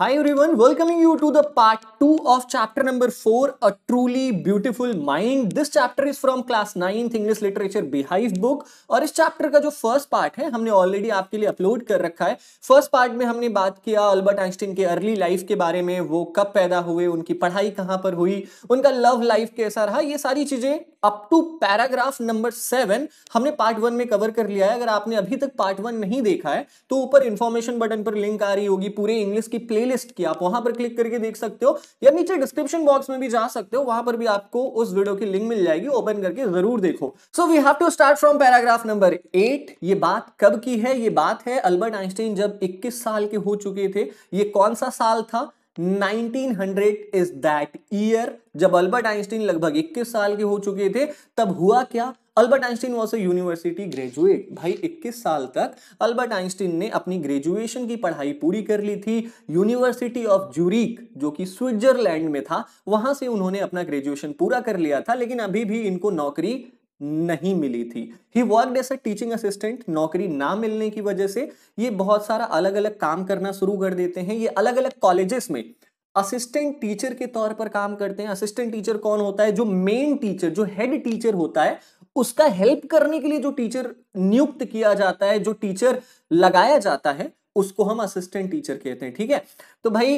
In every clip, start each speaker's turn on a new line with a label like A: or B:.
A: Hi everyone, welcoming you to the part 2 of chapter number 4, A Truly Beautiful Mind. This chapter is from class 9th English Literature Behive book. और इस chapter का जो first part है हमने already आपके लिए upload कर रखा है First part में हमने बात किया अल्बर्ट आइंस्टीन के अर्ली लाइफ के बारे में वो कब पैदा हुए उनकी पढ़ाई कहाँ पर हुई उनका लव लाइफ कैसा रहा ये सारी चीज़ें up to paragraph number seven हमने पार्ट वन में कवर कर लिया है अगर आपने अभी तक पार्ट वन नहीं देखा है तो ऊपर इन्फॉर्मेशन बटन पर लिंक आ रही होगी पूरे इंग्लिश की प्ले प्लेलिस्ट की आप वहां पर क्लिक करके देख सकते हो या नीचे डिस्क्रिप्शन बॉक्स में भी जा सकते हो वहां पर भी आपको उस वीडियो की लिंक मिल जाएगी ओपन करके जरूर देखो so we have to start from paragraph number eight ये बात कब की है ये बात है अल्बर्ट आइंस्टीन जब इक्कीस साल के हो चुके थे ये कौन सा साल था 1900 is that year, जब अल्बर्ट आइंस्टीन लगभग 21 साल के हो चुके थे तब हुआ क्या Albert Einstein was a university graduate भाई 21 साल तक अल्बर्ट आइंस्टीन ने अपनी ग्रेजुएशन की पढ़ाई पूरी कर ली थी यूनिवर्सिटी ऑफ जूरिक जो कि स्विट्जरलैंड में था वहां से उन्होंने अपना ग्रेजुएशन पूरा कर लिया था लेकिन अभी भी इनको नौकरी नहीं मिली थी he work as a teaching assistant नौकरी ना मिलने की वजह से ये बहुत सारा अलग अलग काम करना शुरू कर देते हैं ये अलग अलग कॉलेजेस में असिस्टेंट टीचर के तौर पर काम करते हैं असिस्टेंट टीचर कौन होता है जो मेन टीचर जो हेड टीचर होता है उसका हेल्प करने के लिए जो टीचर नियुक्त किया जाता है जो टीचर लगाया जाता है उसको हम असिस्टेंट टीचर कहते हैं ठीक है तो भाई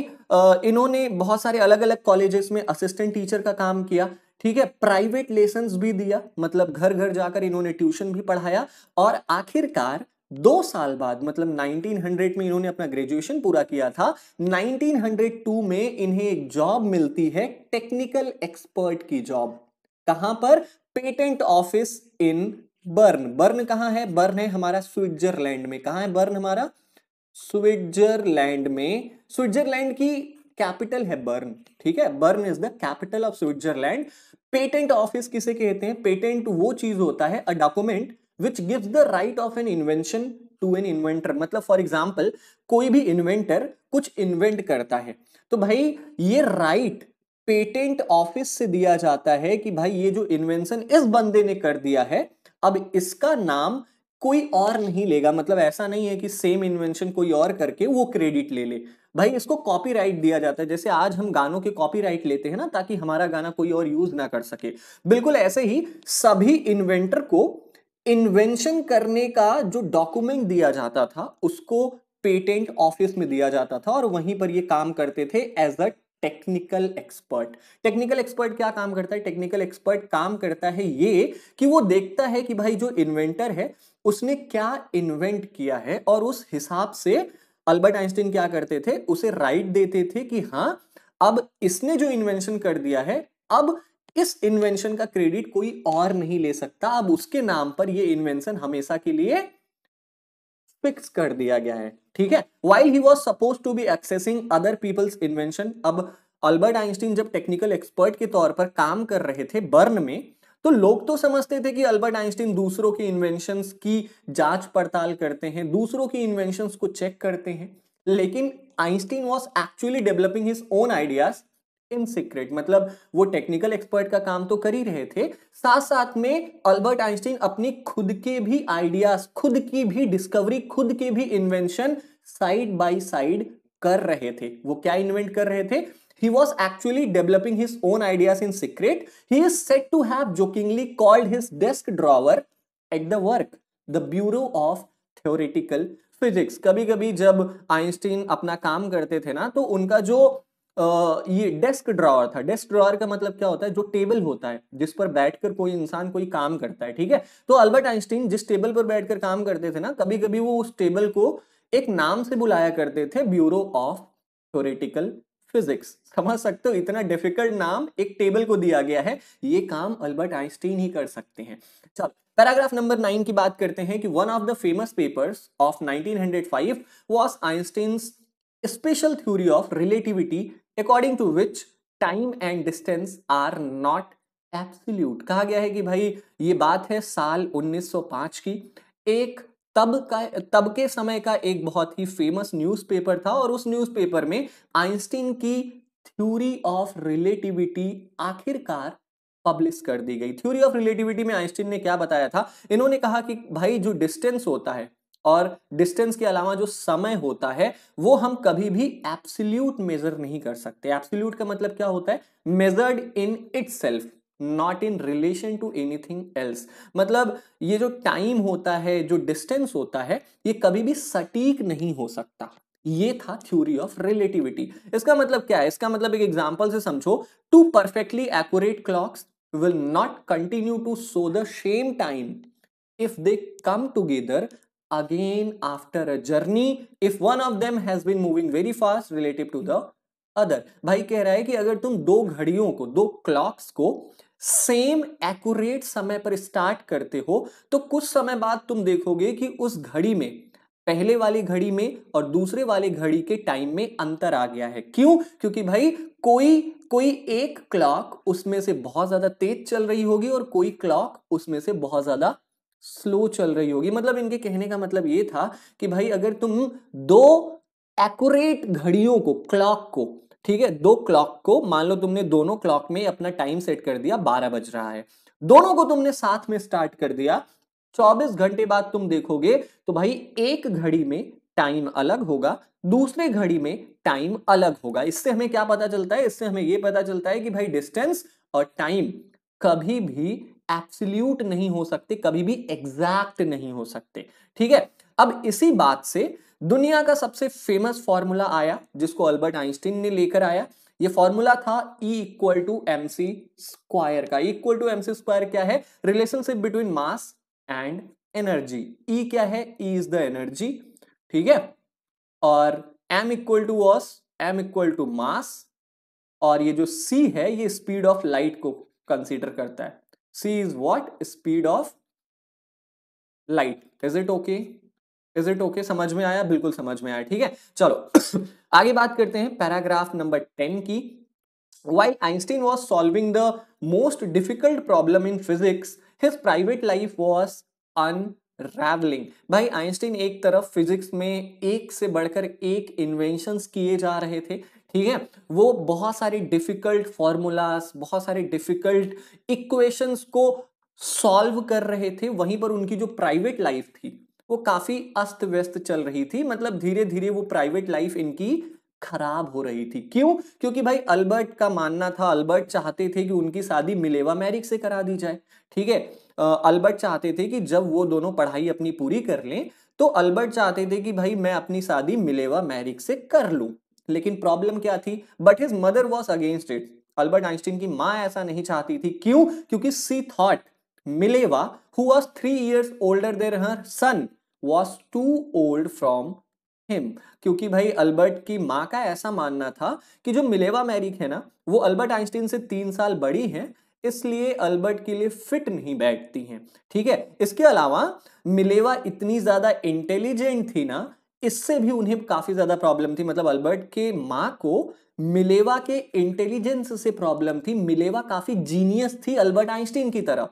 A: इन्होंने बहुत सारे अलग अलग कॉलेजेस में असिस्टेंट टीचर का काम किया ठीक है प्राइवेट लेसन भी दिया मतलब घर घर जाकर इन्होंने ट्यूशन भी पढ़ाया और आखिरकार दो साल बाद मतलब 1900 में इन्होंने अपना ग्रेजुएशन पूरा किया था 1902 में इन्हें एक जॉब मिलती है टेक्निकल एक्सपर्ट की जॉब कहां पर patent office in Bern Bern कहां है बर्न है हमारा स्विट्जरलैंड में कहा है बर्न हमारा स्विट्जरलैंड में स्विट्जरलैंड की कैपिटल है बर्न ठीक है Bern is the capital of Switzerland patent office किसे कहते हैं पेटेंट वो चीज होता है a document which gives the right of an invention to an inventor मतलब फॉर एग्जाम्पल कोई भी इन्वेंटर कुछ इन्वेंट करता है तो भाई ये राइट right, पेटेंट ऑफिस से दिया जाता है कि भाई ये जो इन्वेंशन इस बंदे ने कर दिया है अब इसका नाम कोई और नहीं लेगा मतलब ऐसा नहीं है कि सेम इन्वेंशन कोई और करके वो क्रेडिट ले ले भाई इसको कॉपीराइट दिया जाता है जैसे आज हम गानों के कॉपीराइट लेते हैं ना ताकि हमारा गाना कोई और यूज ना कर सके बिल्कुल ऐसे ही सभी इन्वेंटर को इन्वेंशन करने का जो डॉक्यूमेंट दिया जाता था उसको पेटेंट ऑफिस में दिया जाता था और वहीं पर ये काम करते थे as a technical expert technical expert क्या काम करता है टेक्निकल एक्सपर्ट काम करता है ये कि वो देखता है कि भाई जो इन्वेंटर है उसने क्या इन्वेंट किया है और उस हिसाब से अल्बर्ट आइंस्टीन क्या करते थे उसे राइट देते थे कि हाँ अब इसने जो इन्वेंशन कर दिया है अब इस इन्वेंशन का क्रेडिट कोई और नहीं ले सकता अब उसके नाम पर यह इन्वेंशन हमेशा के लिए फिक्स कर दिया गया है ठीक है why he was suppose to be accessing other people's invention अब अल्बर्ट आइंस्टीन जब टेक्निकल एक्सपर्ट के तौर पर काम कर रहे थे बर्न में तो लोग तो समझते थे कि अल्बर्ट आइंस्टीन दूसरों के इन्वेंशन की जांच पड़ताल करते हैं दूसरों की इन्वेंशन को चेक करते हैं लेकिन Einstein was actually developing his own ideas in secret मतलब वो टेक्निकल एक्सपर्ट का काम तो कर ही रहे थे साथ साथ में अल्बर्ट आइंस्टीन अपनी खुद के भी आइडियाज खुद की भी डिस्कवरी खुद के भी इन्वेंशन साइड बाय साइड कर रहे थे वो क्या इन्वेंट कर रहे थे he was actually developing his own ideas in secret he is said to have jokingly called his desk drawer at the work the bureau of theoretical physics कभी कभी जब आइंस्टीन अपना काम करते थे ना तो उनका जो ये डेस्क ड्रावर था डेस्क ड्रावर का मतलब क्या होता है जो टेबल होता है जिस पर बैठकर कोई इंसान कोई काम करता है ठीक है तो अल्बर्ट आइंस्टीन जिस टेबल पर बैठकर काम करते थे ना कभी कभी वो उस टेबल को एक नाम से बुलाया करते थे ब्यूरो ऑफ थोरेटिकल फिजिक्स समझ सकते हो इतना डिफिकल्ट नाम एक टेबल को दिया गया है ये काम अल्बर्ट आइंस्टीन ही कर सकते हैं चल पैराग्राफ नंबर नाइन की बात करते हैं कि one of the famous papers of 1905 was Einstein special theory of relativity according to which time and distance are not absolute कहा गया है कि भाई ये बात है साल 1905 की एक तब का तब के समय का एक बहुत ही फेमस न्यूज़पेपर था और उस न्यूज़पेपर में आइंस्टीन की थ्योरी ऑफ रिलेटिविटी आखिरकार पब्लिश कर दी गई थ्योरी ऑफ रिलेटिविटी में आइंस्टीन ने क्या बताया था इन्होंने कहा कि भाई जो डिस्टेंस होता है और डिस्टेंस के अलावा जो समय होता है वो हम कभी भी एप्सिल्यूट मेजर नहीं कर सकते एप्सिल्यूट का मतलब क्या होता है measured in it not in relation to anything else मतलब ये जो टाइम होता है जो डिस्टेंस होता है ये कभी भी सटीक नहीं हो सकता ये था थ्योरी ऑफ रिलेटिविटी इसका मतलब क्या है इसका मतलब एक एग्जाम्पल से समझो two perfectly accurate clocks will not continue to show the same time if they come together again after a journey if one of them has been moving very fast relative to the other bhai keh raha है ki अगर तुम दो घड़ियों को दो clocks को same accurate समय पर स्टार्ट करते हो तो कुछ समय बाद तुम देखोगे कि उस घड़ी में पहले वाली घड़ी में और दूसरे वाली घड़ी के टाइम में अंतर आ गया है क्यों क्योंकि भाई कोई कोई एक क्लॉक उसमें से बहुत ज्यादा तेज चल रही होगी और कोई क्लॉक उसमें से बहुत ज्यादा स्लो चल रही होगी मतलब इनके कहने का मतलब ये था कि भाई अगर तुम दो एक्यूरेट घड़ियों को क्लॉक को ठीक है दो क्लॉक को मान लो तुमने दोनों क्लॉक में अपना टाइम सेट कर दिया बारह बज रहा है दोनों को तुमने साथ में स्टार्ट कर दिया चौबीस घंटे बाद तुम देखोगे तो भाई एक घड़ी में टाइम अलग होगा दूसरे घड़ी में टाइम अलग होगा इससे हमें क्या पता चलता है इससे हमें यह पता चलता है कि भाई डिस्टेंस और टाइम कभी भी एप्सल्यूट नहीं हो सकते कभी भी एग्जैक्ट नहीं हो सकते ठीक है अब इसी बात से दुनिया का सबसे फेमस फॉर्मूला आया जिसको अल्बर्ट आइंस्टीन ने लेकर आया ये फॉर्मूला था E equal to M C square का equal to M C square क्या है relationship between mass and energy E क्या है ई इज द एनर्जी ठीक है और M equal to was M equal to mass और ये जो सी है ये स्पीड ऑफ लाइट को कंसीडर करता है c is what speed of light is it okay Is it okay? समझ में आया बिल्कुल समझ में आया ठीक है चलो आगे बात करते हैं पैराग्राफ नंबर टेन की why Einstein was solving the most difficult problem in physics his private life was unravelling भाई आइंस्टीन एक तरफ फिजिक्स में एक से बढ़कर एक इन्वेंशन किए जा रहे थे ठीक है वो बहुत सारे डिफिकल्ट फॉर्मूलाज बहुत सारे डिफिकल्ट इक्वेशंस को सॉल्व कर रहे थे वहीं पर उनकी जो प्राइवेट लाइफ थी वो काफी अस्त व्यस्त चल रही थी मतलब धीरे धीरे वो प्राइवेट लाइफ इनकी खराब हो रही थी क्यों क्योंकि भाई अल्बर्ट का मानना था अल्बर्ट चाहते थे कि उनकी शादी मिलेवा मैरिक से करा दी जाए ठीक है अल्बर्ट चाहते थे कि जब वो दोनों पढ़ाई अपनी पूरी कर लें तो अल्बर्ट चाहते थे कि भाई मैं अपनी शादी मिलेवा मैरिक से कर लूँ लेकिन प्रॉब्लम क्या थी but his mother was against it Albert Einstein की माँ ऐसा नहीं चाहती थी क्यों क्योंकि she thought Mileva who was three years older there her son was too old from him क्योंकि भाई अल्बर्ट की माँ का ऐसा मानना था कि जो मिलेवा मैरिक है ना वो अल्बर्ट आइंस्टीन से तीन साल बड़ी है इसलिए अल्बर्ट के लिए फिट नहीं बैठती हैं ठीक है इसके अलावा मिलेवा इतनी ज़्यादा इंटेलिजेंट थी ना इससे भी उन्हें काफ़ी ज़्यादा प्रॉब्लम थी मतलब अल्बर्ट के माँ को मिलेवा के इंटेलिजेंस से प्रॉब्लम थी मिलेवा काफ़ी जीनियस थी अल्बर्ट आइंस्टीन की तरह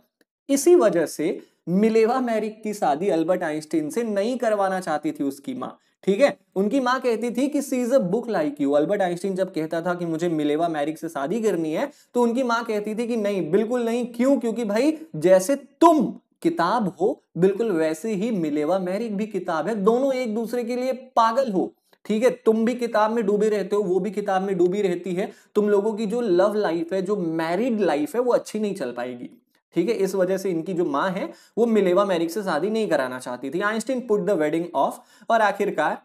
A: इसी वजह से मिलेवा मैरिक की शादी अल्बर्ट आइंस्टीन से नहीं करवाना चाहती थी उसकी माँ ठीक है उनकी माँ कहती थी कि she is a book like you Albert Einstein जब कहता था कि मुझे मिलेवा मैरिक से शादी करनी है तो उनकी माँ कहती थी कि नहीं बिल्कुल नहीं क्यों क्योंकि भाई जैसे तुम किताब हो बिल्कुल वैसे ही मिलेवा मैरिक भी किताब है दोनों एक दूसरे के लिए पागल हो ठीक है तुम भी किताब में डूबे रहते हो वो भी किताब में डूबी रहती है तुम लोगों की जो लव लाइफ है जो मैरिड लाइफ है वो अच्छी नहीं चल पाएगी ठीक है इस वजह से इनकी जो माँ है वो मिलेवा मैरिक से शादी नहीं कराना चाहती थी Einstein put the wedding off और आखिरकार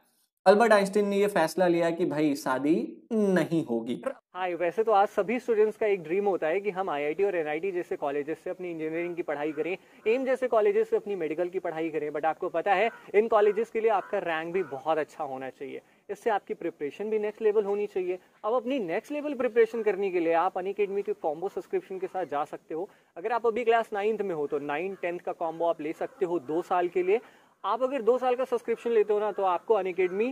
A: अल्बर्ट आइंस्टीन ने ये फैसला लिया कि भाई शादी नहीं होगी हाँ वैसे तो आज सभी स्टूडेंट्स का एक ड्रीम होता है कि हम आईआईटी और एनआईटी जैसे कॉलेजेस से अपनी इंजीनियरिंग की पढ़ाई करें एम जैसे कॉलेजेस से अपनी मेडिकल की पढ़ाई करें बट आपको पता है इन कॉलेजेस के लिए आपका रैंक भी बहुत अच्छा होना चाहिए इससे आपकी प्रिपरेशन भी नेक्स्ट लेवल होनी चाहिए अब अपनी नेक्स्ट लेवल प्रिपरेशन करने के लिए आप अनकेडमी के कॉम्बो सब्सक्रिप्शन के साथ जा सकते हो अगर आप अभी क्लास नाइन्थ में हो तो नाइन टेंथ का कॉम्बो आप ले सकते हो दो साल के लिए आप अगर दो साल का सब्सक्रिप्शन लेते हो ना तो आपको Unacademy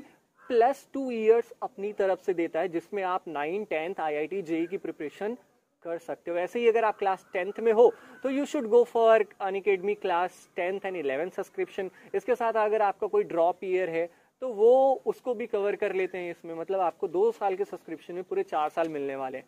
A: plus two years अपनी तरफ से देता है जिसमें आप nine tenth I I T JEE की प्रिपरेशन कर सकते हो वैसे ही अगर आप क्लास टेंथ में हो तो you should go for Unacademy class tenth and eleventh subscription इसके साथ अगर आपका कोई ड्रॉप ईयर है तो वो उसको भी कवर कर लेते हैं इसमें मतलब आपको दो साल के सब्सक्रिप्शन में पूरे चार साल मिलने वाले हैं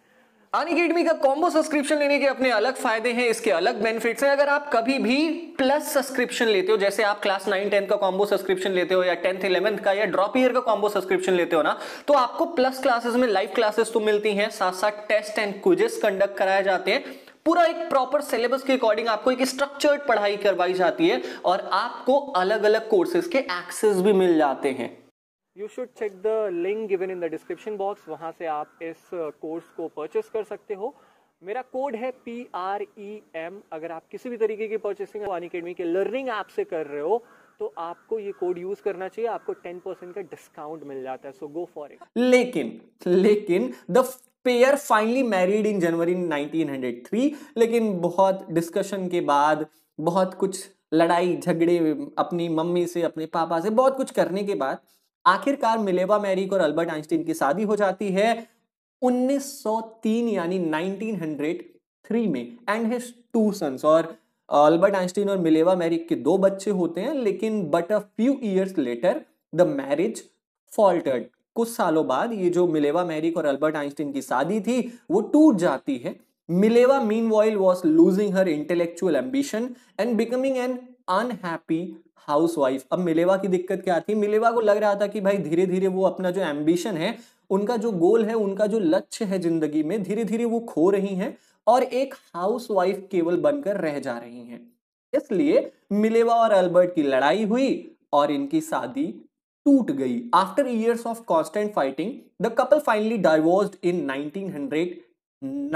A: अनकेडमी का कॉम्बो सब्सक्रिप्शन लेने के अपने अलग फायदे हैं इसके अलग बेनिफिट्स हैं अगर आप कभी भी प्लस सब्सक्रिप्शन लेते हो जैसे आप क्लास नाइन टेंथ का कॉम्बो सब्सक्रिप्शन लेते हो या टेंथ इलेवंथ का या ड्रॉप ईयर का कॉम्बो सब्सक्रिप्शन लेते हो ना तो आपको प्लस क्लासेस में लाइव क्लासेस तो मिलती हैं साथ साथ टेस्ट एंड क्विजेस कंडक्ट कराए जाते हैं पूरा एक प्रॉपर सिलेबस के अकॉर्डिंग आपको एक स्ट्रक्चर्ड पढ़ाई करवाई जाती है और आपको अलग अलग कोर्सेज के एक्सेस भी मिल जाते हैं you should check the link given in the description box वहाँ से आप इस कोर्स uh, को परचेस कर सकते हो मेरा कोड है पी आर ई एम अगर आप किसी भी तरीके की परचेसिंग वन अकेडमी के लर्निंग ऐप से कर रहे हो तो आपको ये कोड यूज करना चाहिए आपको टेन परसेंट का डिस्काउंट मिल जाता है सो गो फॉर इट लेकिन लेकिन the pair finally married in January 1903 लेकिन बहुत डिस्कशन के बाद बहुत कुछ लड़ाई झगड़े अपनी मम्मी से अपने पापा से बहुत कुछ करने के बाद आखिरकार मिलेवा मैरिक और अल्बर्ट आइंस्टीन की शादी हो जाती है 1903 यानी 1903 में एंड हिज टू सन्स और अल्बर्ट आइंस्टीन और मिलेवा मैरिक के दो बच्चे होते हैं लेकिन but a few years later the marriage faltered कुछ सालों बाद ये जो मिलेवा मैरिक और अल्बर्ट आइंस्टीन की शादी थी वो टूट जाती है Mileva meanwhile was losing her intellectual ambition and becoming an unhappy housewife अब मिलेवा की दिक्कत क्या थी मिलेवा को लग रहा था कि भाई धीरे धीरे वो अपना जो एम्बिशन है उनका जो गोल है उनका जो लक्ष्य है जिंदगी में धीरे धीरे वो खो रही हैं और एक हाउस वाइफ केवल बनकर रह जा रही हैं इसलिए मिलेवा और अल्बर्ट की लड़ाई हुई और इनकी शादी टूट गई after years of constant fighting the couple finally divorce in nineteen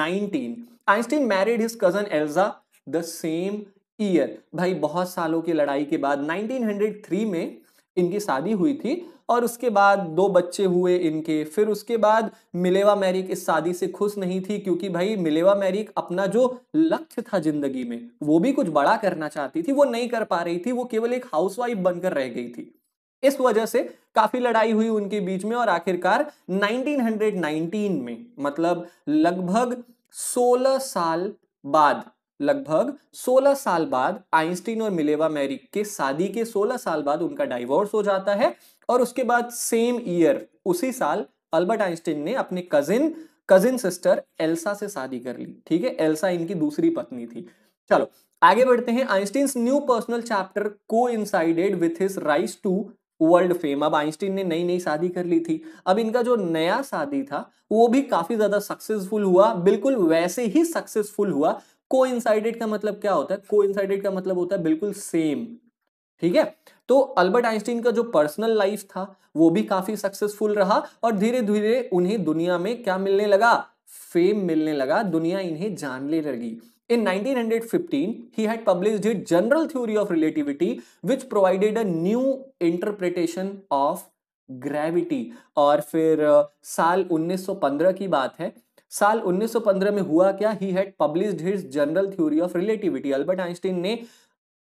A: Einstein married his cousin Elsa the same year भाई बहुत सालों की लड़ाई के बाद 1903 में इनकी शादी हुई थी और उसके बाद दो बच्चे हुए इनके फिर उसके बाद मिलेवा मैरिक इस शादी से खुश नहीं थी क्योंकि भाई मिलेवा मैरिक अपना जो लक्ष्य था जिंदगी में वो भी कुछ बड़ा करना चाहती थी वो नहीं कर पा रही थी वो केवल एक हाउसवाइफ बनकर रह गई थी इस वजह से काफी लड़ाई हुई उनके बीच में और आखिरकार 1919 में मतलब लगभग 16 साल बाद लगभग 16 साल बाद आइंस्टीन और मिलेवा मैरी के शादी के 16 साल बाद उनका डाइवोर्स हो जाता है और उसके बाद सेम ईयर उसी साल अल्बर्ट आइंस्टीन ने अपने कजिन कजिन सिस्टर एल्सा से शादी कर ली ठीक है एल्सा इनकी दूसरी पत्नी थी चलो आगे बढ़ते हैं आइंस्टीन न्यू पर्सनल चैप्टर को coincided with his rise to world fame अब आइंस्टीन ने नई नई शादी कर ली थी अब इनका जो नया शादी था वो भी काफी ज्यादा सक्सेसफुल हुआ बिल्कुल वैसे ही सक्सेसफुल हुआ को का मतलब क्या होता है को का मतलब होता है बिल्कुल सेम ठीक है तो अल्बर्ट आइंस्टीन का जो पर्सनल लाइफ था वो भी काफी सक्सेसफुल रहा और धीरे धीरे उन्हें दुनिया में क्या मिलने लगा फेम मिलने लगा दुनिया इन्हें जान ले लगी in 1915, he had publish his general theory of relativity which provided a new interpretation of gravity और फिर साल 1915 की बात है साल 1915 में हुआ क्या he had published his general theory of relativity Albert Einstein ने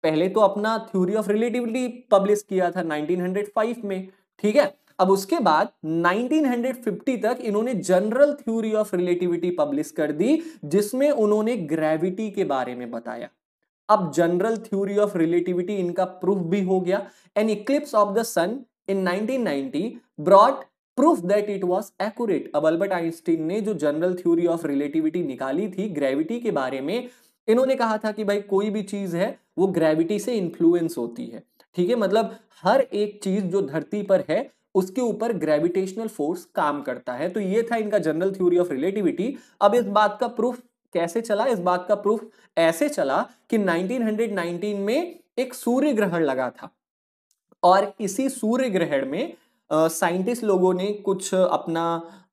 A: पहले तो अपना थ्योरी ऑफ रिलेटिविटी पब्लिश किया था 1905 में ठीक है अब उसके बाद 1950 तक इन्होंने general theory of relativity publish कर दी जिसमें उन्होंने ग्रेविटी के बारे में बताया अब जनरल थ्योरी ऑफ रिलेटिविटी इनका प्रूफ भी हो गया an eclipse of the sun in 1990 brought proof that it was accurate अब अल्बर्ट आइंस्टीन ने जो जनरल थ्योरी ऑफ रिलेटिविटी निकाली थी ग्रेविटी के बारे में इन्होंने कहा था कि भाई कोई भी चीज है वो ग्रेविटी से इन्फ्लुएंस होती है ठीक है मतलब हर एक चीज जो धरती पर है उसके ऊपर ग्रेविटेशनल फोर्स काम करता है तो ये था इनका जनरल थ्योरी ऑफ रिलेटिविटी अब इस बात का प्रूफ कैसे चला इस बात का प्रूफ ऐसे चला कि 1919 में एक सूर्य ग्रहण लगा था और इसी सूर्य ग्रहण में साइंटिस्ट लोगों ने कुछ अपना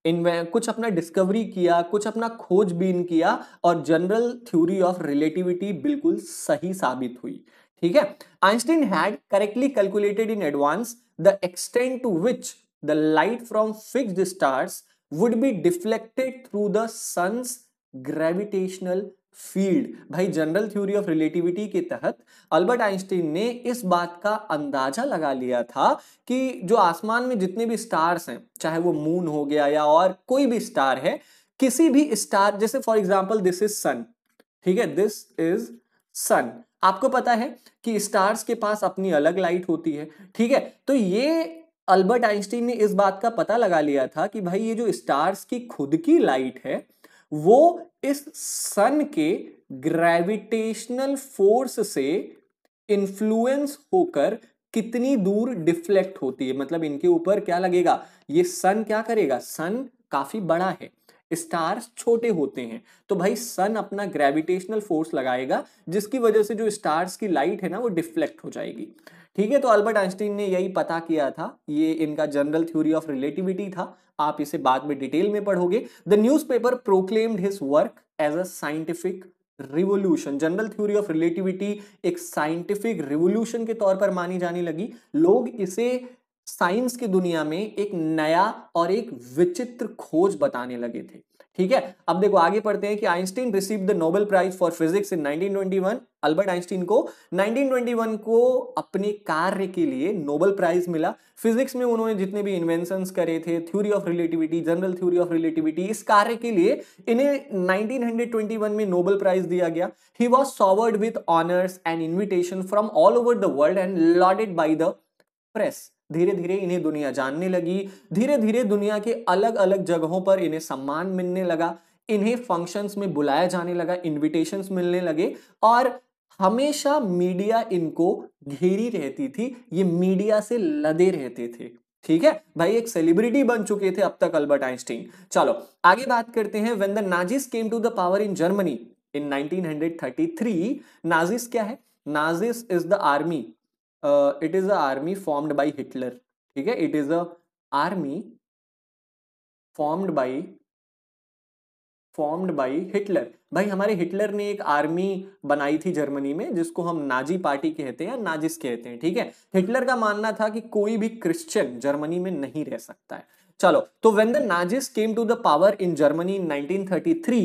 A: इन कुछ अपना डिस्कवरी किया कुछ अपना खोजबीन किया और जनरल थ्योरी ऑफ रिलेटिविटी बिल्कुल सही साबित हुई ठीक है Einstein had correctly calculated in advance the extent to which the light from fixed stars would be deflected through the sun's gravitational field भाई जनरल थ्योरी ऑफ रिलेटिविटी के तहत Albert Einstein ने इस बात का अंदाजा लगा लिया था कि जो आसमान में जितने भी स्टार्स हैं चाहे वो मून हो गया या और कोई भी स्टार है किसी भी स्टार जैसे for example this is sun ठीक है दिस इज सन आपको पता है कि स्टार्स के पास अपनी अलग लाइट होती है ठीक है तो ये अल्बर्ट आइंस्टीन ने इस बात का पता लगा लिया था कि भाई ये जो स्टार्स की खुद की लाइट है वो इस सन के ग्रेविटेशनल फोर्स से इन्फ्लुएंस होकर कितनी दूर डिफ्लेक्ट होती है मतलब इनके ऊपर क्या लगेगा ये सन क्या करेगा सन काफी बड़ा है स्टार्स छोटे होते हैं तो भाई सन अपना ग्रेविटेशनल फोर्स लगाएगा जिसकी वजह से जो स्टार्स की लाइट है ना वो डिफ्लेक्ट हो जाएगी ठीक है तो अल्बर्ट आइंस्टीन ने यही पता किया था ये इनका जनरल थ्योरी ऑफ रिलेटिविटी था आप इसे बाद में डिटेल में पढ़ोगे the news paper proclaimed his work as a scientific revolution general theory of relativity एक साइंटिफिक रिवोल्यूशन के तौर पर मानी जाने लगी लोग इसे साइंस की दुनिया में एक नया और एक विचित्र खोज बताने लगे थे ठीक है अब देखो आगे पढ़ते हैं कि Einstein receive the Nobel prize for physics in 1921 Albert Einstein को 1921 को अपने कार्य के लिए नोबेल प्राइज मिला फिजिक्स में उन्होंने जितने भी इन्वेंशन करे थे theory of relativity general theory of relativity इस कार्य के लिए इन्हें नाइनटीन में नोबल प्राइज दिया गया he was showered with honours and invitation from all over the world and lauded by the press धीरे धीरे इन्हें दुनिया जानने लगी धीरे धीरे दुनिया के अलग अलग जगहों पर इन्हें सम्मान मिलने लगा इन्हें फंक्शंस में बुलाया जाने लगा इन्विटेशन मिलने लगे और हमेशा मीडिया इनको घेरी रहती थी ये मीडिया से लदे रहते थे ठीक है भाई एक सेलिब्रिटी बन चुके थे अब तक अल्बर्ट आइंस्टीन चलो आगे बात करते हैं when the Nazis came to the power in Germany in 1933 Nazis क्या है Nazis is the army it is a army formed by Hitler ठीक है it is a army formed by formed by Hitler भाई हमारे Hitler ने एक army बनाई थी जर्मनी में जिसको हम नाजी पार्टी कहते हैं या नाजिस कहते हैं ठीक है हिटलर का मानना था कि कोई भी क्रिश्चियन जर्मनी में नहीं रह सकता है चलो तो when the Nazis came to the power in Germany in 1933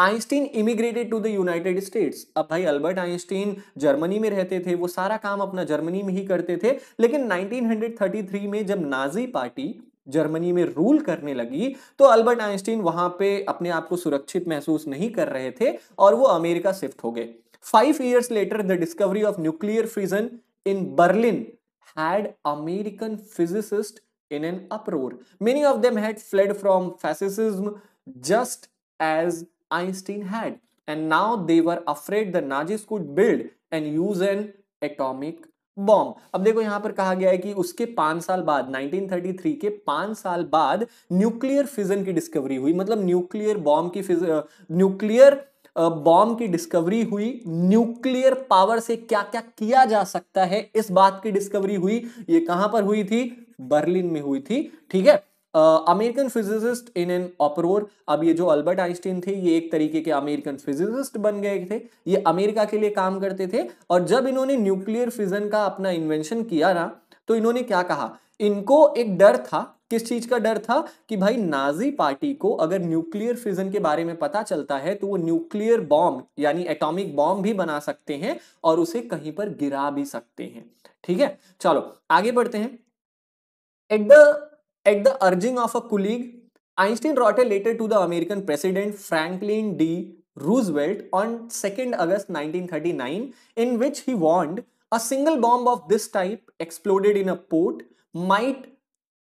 A: Einstein immigrated to the United States अब भाई अल्बर्ट आइंस्टीन जर्मनी में रहते थे वो सारा काम अपना जर्मनी में ही करते थे लेकिन 1933 में जब नाजी पार्टी जर्मनी में रूल करने लगी तो अल्बर्ट आइंस्टीन वहां पे अपने आप को सुरक्षित महसूस नहीं कर रहे थे और वो अमेरिका शिफ्ट हो गए five years later the discovery of nuclear fission in Berlin had American physicists in an uproar many of them had fled from fascism just as Einstein had. And now they were afraid the Nazis could build and use an atomic bomb अब देखो यहां पर कहा गया है कि उसके पांच साल बाद 1933 के पांच साल बाद न्यूक्लियर फिजन की डिस्कवरी हुई मतलब न्यूक्लियर बॉम्ब की न्यूक्लियर बॉम्ब की डिस्कवरी हुई न्यूक्लियर पावर से क्या क्या किया जा सकता है इस बात की डिस्कवरी हुई ये कहां पर हुई थी बर्लिन में हुई थी ठीक है American physicists in an uproar अब ये जो अल्बर्ट आइंस्टीन थे ये एक तरीके के अमेरिकन फिजिसिस्ट बन गए थे ये अमेरिका के लिए काम करते थे और जब इन्होंने न्यूक्लियर फिजन का अपना इन्वेंशन किया ना तो इन्होंने क्या कहा इनको एक डर था किस चीज का डर था कि भाई नाजी पार्टी को अगर न्यूक्लियर फिजन के बारे में पता चलता है तो वो न्यूक्लियर बॉम्ब यानी एटॉमिक बॉम्ब भी बना सकते हैं और उसे कहीं पर गिरा भी सकते हैं ठीक है चलो आगे बढ़ते हैं at the At the urging of a colleague, Einstein wrote a letter to the American President Franklin D. Roosevelt on 2nd August 1939, in which he warned a single bomb of this type exploded in a port might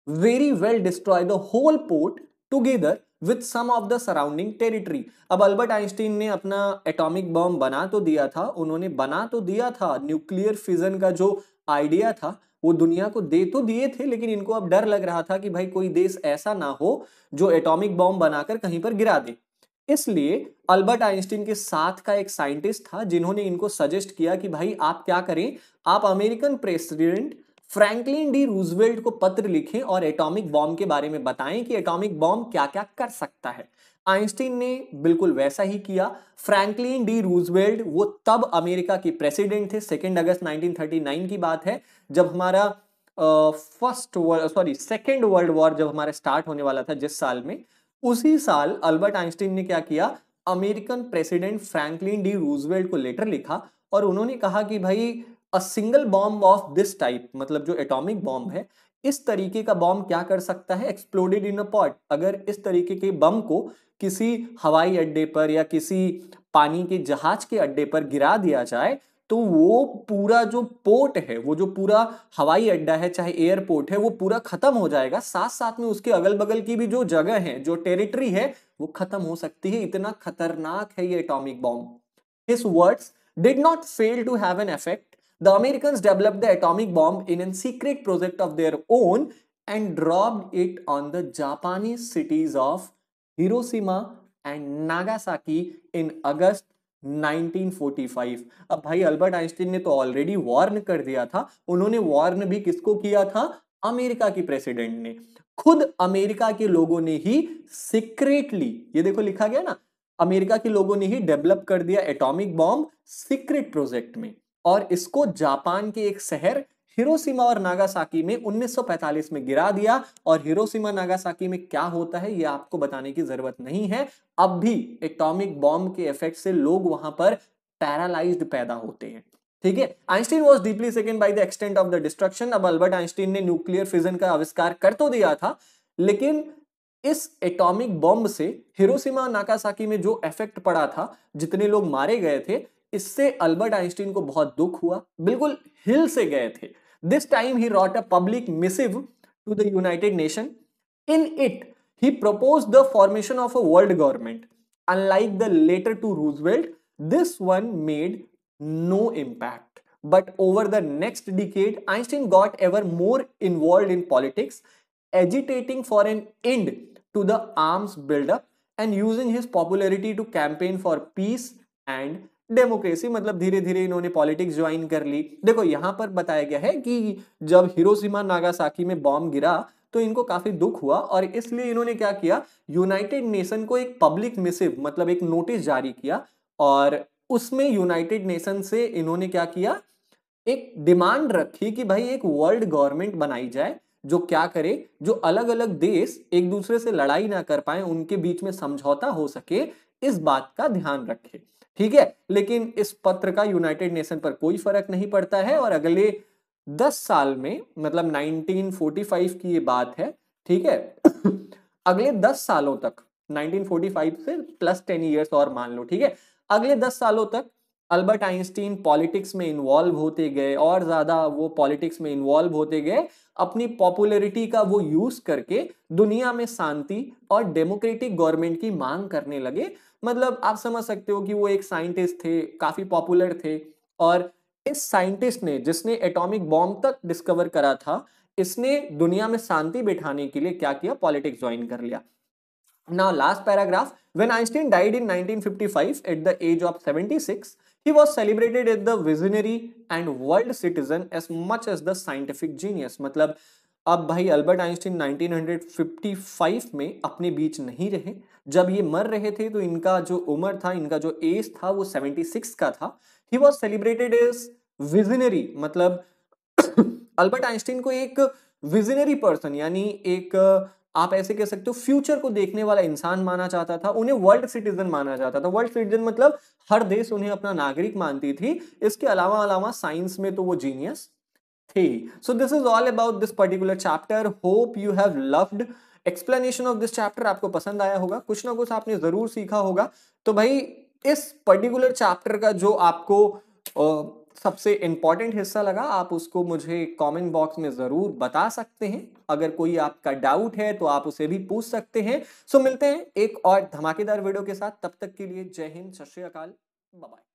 A: very well destroy the whole port together with some of the surrounding territory अब Albert Einstein ने अपना atomic bomb बना तो दिया था उन्होंने बना तो दिया था न्यूक्लियर फिजन का जो आइडिया था वो दुनिया को दे तो दिए थे लेकिन इनको अब डर लग रहा था कि भाई कोई देश ऐसा ना हो जो एटॉमिक बॉम्ब बनाकर कहीं पर गिरा दे इसलिए अल्बर्ट आइंस्टीन के साथ का एक साइंटिस्ट था जिन्होंने इनको सजेस्ट किया कि भाई आप क्या करें आप American president Franklin D Roosevelt को पत्र लिखें और एटॉमिक बॉम्ब के बारे में बताएं कि एटॉमिक बॉम्ब क्या क्या कर सकता है आइंस्टीन ने बिल्कुल वैसा ही किया फ्रैंकलिन डी रूजवेल्ट वो तब अमेरिका के प्रेसिडेंट थे सेकेंड अगस्त 1939 की बात है जब हमारा first world sorry second world war जब हमारा स्टार्ट होने वाला था जिस साल में उसी साल अल्बर्ट आइंस्टीन ने क्या किया American president Franklin D Roosevelt को लेटर लिखा और उन्होंने कहा कि भाई a single bomb of this type मतलब जो एटॉमिक बॉम्ब है इस तरीके का बॉम्ब क्या कर सकता है एक्सप्लोडेड इन अ पॉट अगर इस तरीके के बम को किसी हवाई अड्डे पर या किसी पानी के जहाज के अड्डे पर गिरा दिया जाए तो वो पूरा जो पोर्ट है वो जो पूरा हवाई अड्डा है चाहे एयरपोर्ट है वो पूरा खत्म हो जाएगा साथ साथ में उसके अगल बगल की भी जो जगह है जो टेरिटरी है वो खत्म हो सकती है इतना खतरनाक है ये atomic bomb his words did not fail to have an effect the American develop the atomic bomb in an secret project of their own and drop it on the Japanese cities of Hiroshima and Nagasaki in August 1945 1945 अब भाई Albert Einstein ने तो already warn कर दिया था उन्होंने warn भी किसको किया था अमेरिका की प्रेसिडेंट ने खुद अमेरिका के लोगों ने ही सीक्रेटली ये देखो लिखा गया ना अमेरिका के लोगों ने ही डेवलप कर दिया एटॉमिक बॉम्ब सीक्रेट प्रोजेक्ट में और इसको जापान के एक शहर हिरोशिमा और नागासाकी में 1945 में गिरा दिया और हिरोशिमा नागासाकी में क्या होता है ये आपको बताने की जरूरत नहीं है अब भी एटॉमिक बॉम्ब के इफेक्ट से लोग वहां पर पैरालाइज्ड पैदा होते हैं ठीक है Einstein was deeply second by the extent of the destruction अब अल्बर्ट आइंस्टीन ने न्यूक्लियर फिजन का आविष्कार कर तो दिया था लेकिन इस एटॉमिक बॉम्ब से हिरोशिमा नाकासाकी में जो इफेक्ट पड़ा था जितने लोग मारे गए थे इससे अल्बर्ट आइंस्टीन को बहुत दुख हुआ बिल्कुल हिल से गए थे This time he wrote a public missive to the United Nations. In it, he proposed the formation of a world government. Unlike the letter to Roosevelt, this one made no impact. But over the next decade, Einstein got ever more involved in politics, agitating for an end to the arms buildup and using his popularity to campaign for peace and democracy मतलब धीरे धीरे इन्होंने politics join कर ली देखो यहाँ पर बताया गया है कि जब हिरोशिमा नागासाकी में बॉम्ब गिरा तो इनको काफी दुख हुआ और इसलिए इन्होंने क्या किया यूनाइटेड नेशन को एक पब्लिक मिसिव मतलब एक नोटिस जारी किया और उसमें यूनाइटेड नेशन से इन्होंने क्या किया एक डिमांड रखी कि भाई एक वर्ल्ड गवर्नमेंट बनाई जाए जो क्या करे जो अलग अलग देश एक दूसरे से लड़ाई ना कर पाए उनके बीच में समझौता हो सके इस बात का ध्यान रखे ठीक है लेकिन इस पत्र का यूनाइटेड नेशन पर कोई फर्क नहीं पड़ता है और अगले दस साल में मतलब 1945 की ये बात है ठीक है अगले दस सालों तक 1945 से प्लस टेन ईयर्स और मान लो ठीक है अगले दस सालों तक अल्बर्ट आइंस्टीन पॉलिटिक्स में इन्वॉल्व होते गए और ज़्यादा वो पॉलिटिक्स में इन्वॉल्व होते गए अपनी पॉपुलैरिटी का वो यूज़ करके दुनिया में शांति और डेमोक्रेटिक गवर्नमेंट की मांग करने लगे मतलब आप समझ सकते हो कि वो एक साइंटिस्ट थे काफी पॉपुलर थे और इस साइंटिस्ट ने जिसने एटॉमिक बॉम्ब तक डिस्कवर करा था इसने दुनिया में शांति बैठाने के लिए क्या किया पॉलिटिक्स ज्वाइन कर लिया now last paragraph when Einstein died in 1955 at the age of 76 he was celebrated as the visionary and world citizen as much as the scientific genius मतलब अब भाई अल्बर्ट आइंस्टीन 1955 में अपने बीच नहीं रहे जब ये मर रहे थे तो इनका जो उम्र था इनका जो एज था वो 76 का था he was celebrated as visionary मतलब अल्बर्ट आइंस्टीन को एक विजनरी पर्सन यानी एक आप ऐसे कह सकते हो फ्यूचर को देखने वाला इंसान माना जाता था उन्हें वर्ल्ड सिटीजन माना जाता था वर्ल्ड सिटीजन मतलब हर देश उन्हें अपना नागरिक मानती थी इसके अलावा अलावा साइंस में तो वो जीनियस थी so this is all about this particular chapter hope you have loved explanation of this chapter आपको पसंद आया होगा कुछ ना कुछ आपने जरूर सीखा होगा तो भाई इस पर्टिकुलर चैप्टर का जो आपको uh, सबसे इम्पॉर्टेंट हिस्सा लगा आप उसको मुझे कमेंट बॉक्स में ज़रूर बता सकते हैं अगर कोई आपका डाउट है तो आप उसे भी पूछ सकते हैं सो मिलते हैं एक और धमाकेदार वीडियो के साथ तब तक के लिए जय हिंद सत श्री अकाल बाय